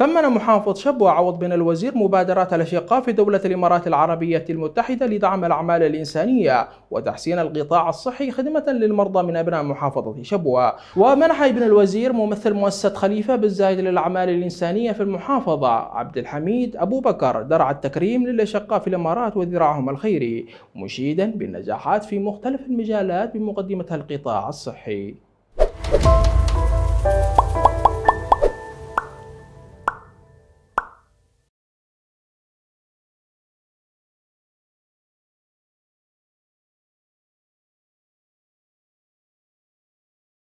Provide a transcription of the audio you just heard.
ثمن محافظ شبوة عوض بن الوزير مبادرات الأشقاء في دولة الإمارات العربية المتحدة لدعم الأعمال الإنسانية وتحسين القطاع الصحي خدمة للمرضى من أبناء محافظة شبوة ومنح ابن الوزير ممثل مؤسسة خليفة بالزايد للأعمال الإنسانية في المحافظة عبد الحميد أبو بكر درع التكريم للأشقاء في الإمارات وذراعهم الخيري مشيدا بالنجاحات في مختلف المجالات بمقدمتها القطاع الصحي.